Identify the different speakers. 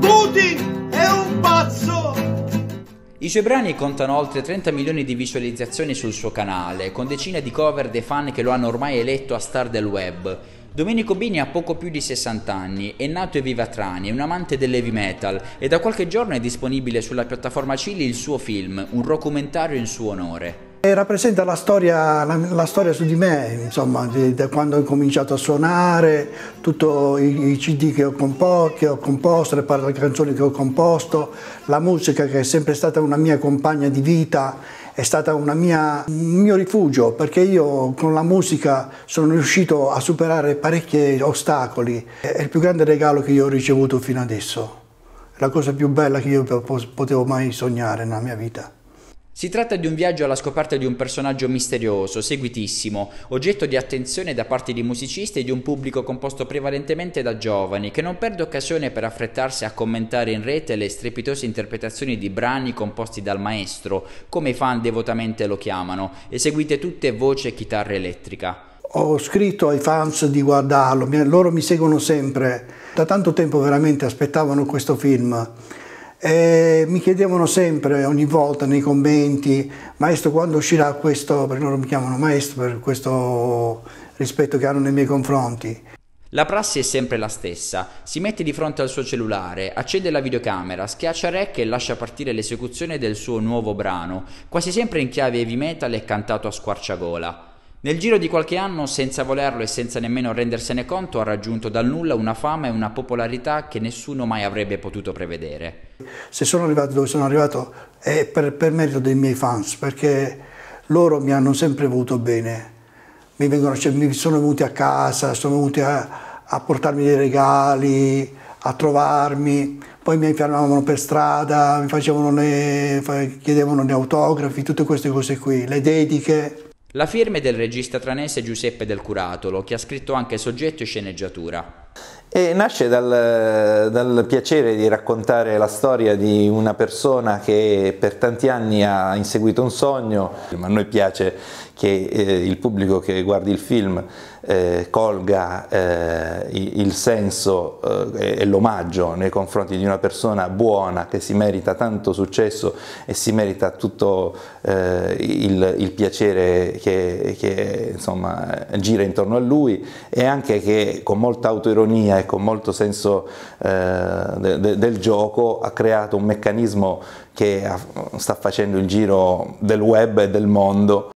Speaker 1: Putin
Speaker 2: è un pazzo!
Speaker 1: I suoi brani contano oltre 30 milioni di visualizzazioni sul suo canale, con decine di cover dei fan che lo hanno ormai eletto a star del web. Domenico Bini ha poco più di 60 anni, è nato e vive a Trani, è un amante dell'heavy metal e da qualche giorno è disponibile sulla piattaforma Chili il suo film, un documentario in suo onore.
Speaker 3: E rappresenta la storia, la, la storia, su di me, insomma, di, da quando ho cominciato a suonare, tutti i, i, CD che ho, compo, che ho composto, le, le canzoni che ho composto, la musica che è sempre stata una mia compagna di vita, è stata mia, un mio rifugio perché io con la musica sono riuscito a superare parecchi ostacoli. È il più grande regalo che io ho ricevuto fino adesso, la cosa più bella che io potevo mai sognare nella mia vita.
Speaker 1: Si tratta di un viaggio alla scoperta di un personaggio misterioso, seguitissimo, oggetto di attenzione da parte di musicisti e di un pubblico composto prevalentemente da giovani, che non perde occasione per affrettarsi a commentare in rete le strepitose interpretazioni di brani composti dal maestro, come i fan devotamente lo chiamano, eseguite tutte voce e chitarra elettrica.
Speaker 3: Ho scritto ai fans di guardarlo, loro mi seguono sempre, da tanto tempo veramente aspettavano questo film e mi chiedevano sempre, ogni volta nei commenti, maestro quando uscirà questo, perché loro mi chiamano maestro per questo rispetto che hanno nei miei confronti.
Speaker 1: La prassi è sempre la stessa, si mette di fronte al suo cellulare, accende la videocamera, schiaccia rec e lascia partire l'esecuzione del suo nuovo brano, quasi sempre in chiave heavy metal e cantato a squarciagola. Nel giro di qualche anno, senza volerlo e senza nemmeno rendersene conto, ha raggiunto dal nulla una fama e una popolarità che nessuno mai avrebbe potuto prevedere.
Speaker 3: Se sono arrivato dove sono arrivato è per, per merito dei miei fans, perché loro mi hanno sempre voluto bene. Mi, vengono, cioè, mi sono venuti a casa, sono venuti a, a, portarmi dei regali, a trovarmi, poi mi fermavano per strada, mi le, chiedevano gli autografi, tutte queste cose qui, le dediche.
Speaker 1: La firma è del regista tranese Giuseppe Del Curatolo, che ha scritto anche soggetto e sceneggiatura.
Speaker 2: E nasce dal, dal, piacere di raccontare la storia di una persona che per tanti anni ha inseguito un sogno, a noi piace che eh, il pubblico che guardi il film eh, colga eh, il senso eh, e l'omaggio nei confronti di una persona buona che si merita tanto successo e si merita tutto eh, il, il, piacere che, che insomma, gira intorno a lui e anche che con molta autoironia e con molto senso eh, de, de, del gioco ha creato un meccanismo che ha, sta facendo il giro del web e del mondo.